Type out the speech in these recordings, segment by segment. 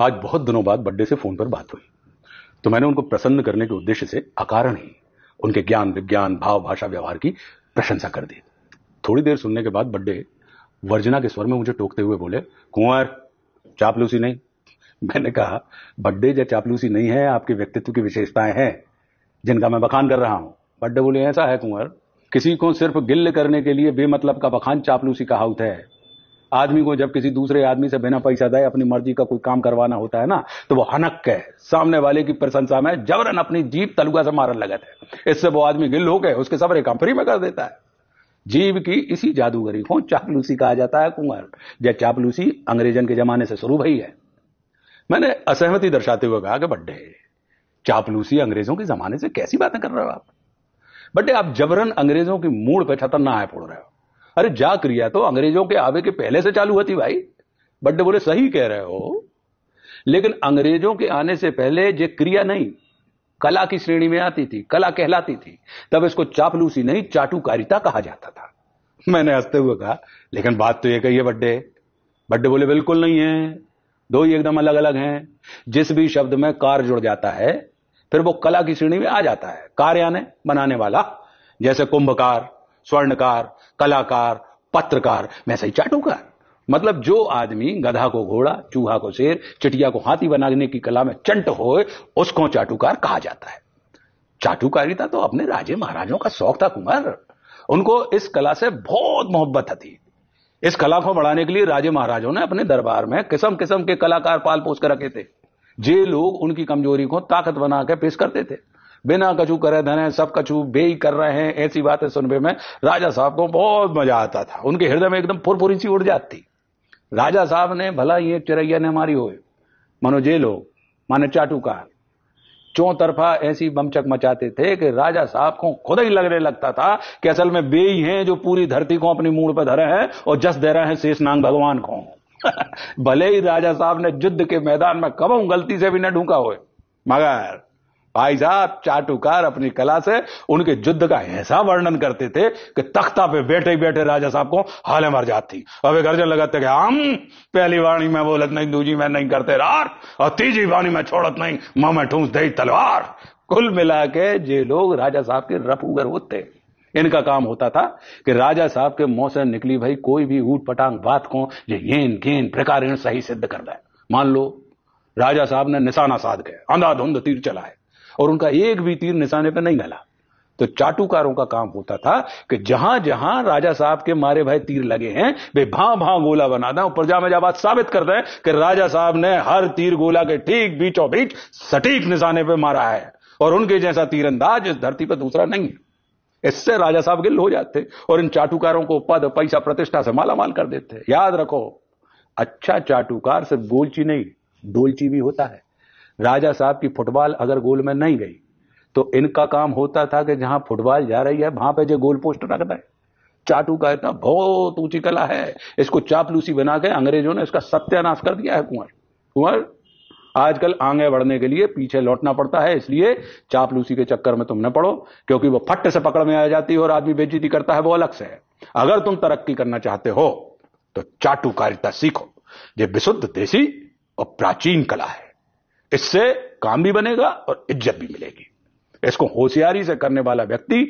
आज बहुत दिनों बाद बड्डे से फोन पर बात हुई तो मैंने उनको प्रसन्न करने के उद्देश्य से अकारण ही उनके ज्ञान विज्ञान भाव भाषा व्यवहार की प्रशंसा कर दी थोड़ी देर सुनने के बाद बड्डे वर्जना के स्वर में मुझे टोकते हुए बोले कुंवर चापलूसी नहीं मैंने कहा बड्डे या चापलूसी नहीं है आपके व्यक्तित्व की विशेषताएं हैं जिनका मैं बखान कर रहा हूं बड्डे बोले ऐसा है कुंवर किसी को सिर्फ गिल्ल करने के लिए बेमतलब का बखान चापलूसी का हाउत है आदमी को जब किसी दूसरे आदमी से बिना पैसा दे अपनी मर्जी का कोई काम करवाना होता है ना तो वो हनक के सामने वाले की प्रशंसा में जबरन अपनी जीप तलुआ से मारन लगा है इससे वो आदमी गिल हो गए उसके सबरे काम फ्री में कर देता है जीव की इसी जादूगरी को चापलूसी कहा जाता है कुंवर यह चापलूसी अंग्रेजन के जमाने से शुरू हुई है मैंने असहमति दर्शाते हुए कहा कि बड्डे चापलूसी अंग्रेजों के जमाने से कैसी बातें कर रहे हो आप बड्डे आप जबरन अंग्रेजों की मूड पर छतरना है फोड़ रहे हो अरे जा क्रिया तो अंग्रेजों के आवे के पहले से चालू होती भाई बड्डे बोले सही कह रहे हो लेकिन अंग्रेजों के आने से पहले जे क्रिया नहीं कला की श्रेणी में आती थी कला कहलाती थी तब इसको चापलूसी नहीं चाटुकारिता कहा जाता था मैंने हंसते हुए कहा लेकिन बात तो ये कही है बड्डे बड्डे बोले बिल्कुल नहीं है दो ही एकदम अलग अलग हैं जिस भी शब्द में कार जुड़ जाता है फिर वो कला की श्रेणी में आ जाता है कार यानी बनाने वाला जैसे कुंभकार स्वर्णकार कलाकार पत्रकार मैं सही चाटूंगा मतलब जो आदमी गधा को घोड़ा चूहा को शेर चिटिया को हाथी बनाने की कला में चंट हो उसको चाटुकार कहा जाता है चाटुकारिता तो अपने राजे महाराजों का शौक था कुमार उनको इस कला से बहुत मोहब्बत थी इस कला को बढ़ाने के लिए राजे महाराजों ने अपने दरबार में किस्म किस्म के कलाकार पाल पोस कर रखे थे जे लोग उनकी कमजोरी को ताकत बनाकर पेश करते थे बिना कछु करे धने सब कछु बेई कर रहे हैं ऐसी बातें सुनने में राजा साहब को बहुत मजा आता था उनके हृदय में एकदम फुरफुरी सी उड़ जाती राजा साहब ने भला ये चिरैया ने मारी हो मनो जेल हो माने का चौतरफा ऐसी बमचक मचाते थे कि राजा साहब को खुद ही लगने लगता था कि असल में बेई हैं जो पूरी धरती को अपनी मूड़ पर धरे हैं और जस दे रहे हैं शेषनांग भगवान को भले ही राजा साहब ने युद्ध के मैदान में कब गलती से भी न ढूंका हो मगर भाई साहब चाटुकार अपनी कला से उनके युद्ध का ऐसा वर्णन करते थे कि तख्ता पे बैठे बैठे राजा साहब को हाले मर जाती अब एक अर्जन लगाते कि हम पहली वाणी में बोलत नहीं दूजी में नहीं करते रार और तीजी वाणी में छोड़त नहीं मां में ठूस दे तलवार कुल मिला के जे लोग राजा साहब के रफूगर होते इनका काम होता था कि राजा साहब के मुंह से निकली भाई कोई भी ऊट पटांग बात को ये येन गेन प्रकार सही सिद्ध कर रहा है मान लो राजा साहब ने निशाना साध गए अंधाधुंध तीर चलाए और उनका एक भी तीर निशाने पर नहीं गला तो चाटुकारों का काम होता था कि जहां जहां राजा साहब के मारे भाई तीर लगे हैं वे भा भा गोला बना दें प्रजा में जब बात साबित कर दें कि राजा साहब ने हर तीर गोला के ठीक बीचों बीच सटीक निशाने पर मारा है और उनके जैसा तीरंदाज इस धरती पर दूसरा नहीं है इससे राजा साहब गिल हो जाते और इन चाटुकारों को पद पैसा प्रतिष्ठा से मालामाल कर देते याद रखो अच्छा चाटुकार सिर्फ गोलची नहीं डोलची भी होता है राजा साहब की फुटबॉल अगर गोल में नहीं गई तो इनका काम होता था कि जहां फुटबॉल जा रही है वहां पे जो गोल पोस्ट रख दें चाटू का इतना बहुत ऊंची कला है इसको चापलूसी बना के अंग्रेजों ने इसका सत्यानाश कर दिया है कुंवर कुंवर आजकल आगे बढ़ने के लिए पीछे लौटना पड़ता है इसलिए चापलूसी के चक्कर में तुम न पड़ो क्योंकि वो फट से पकड़ में आ जाती है और आदमी बेचीती करता है वो अलग से है अगर तुम तरक्की करना चाहते हो तो चाटुकारिता सीखो ये विशुद्ध देसी और प्राचीन कला है इससे काम भी बनेगा और इज्जत भी मिलेगी इसको होशियारी से करने वाला व्यक्ति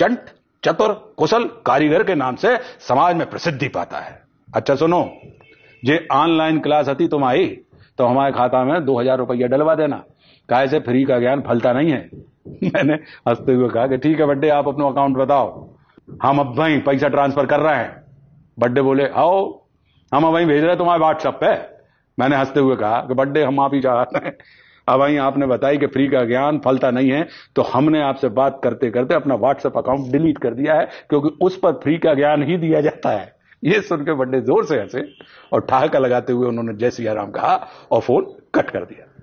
चंट चतुर कुशल कारीगर के नाम से समाज में प्रसिद्धि पाता है अच्छा सुनो जे ऑनलाइन क्लास आती तुम आई तो हमारे खाता में दो हजार रुपया डलवा देना काय से फ्री का ज्ञान फलता नहीं है मैंने हंसते हुए कहा कि ठीक है बड्डे आप अपना अकाउंट बताओ हम अब वहीं पैसा ट्रांसफर कर रहे हैं बड्डे बोले आओ हम अब वहीं भेज रहे तुम्हारे व्हाट्सएप पे मैंने हंसते हुए कहा कि बर्थडे हम आप ही चाहते हैं अब भाई आपने बताई कि फ्री का ज्ञान फलता नहीं है तो हमने आपसे बात करते करते अपना व्हाट्सएप अकाउंट डिलीट कर दिया है क्योंकि उस पर फ्री का ज्ञान ही दिया जाता है ये सुन के बड़े जोर से हंसे और ठहाका लगाते हुए उन्होंने जय सिया राम कहा और फोन कट कर दिया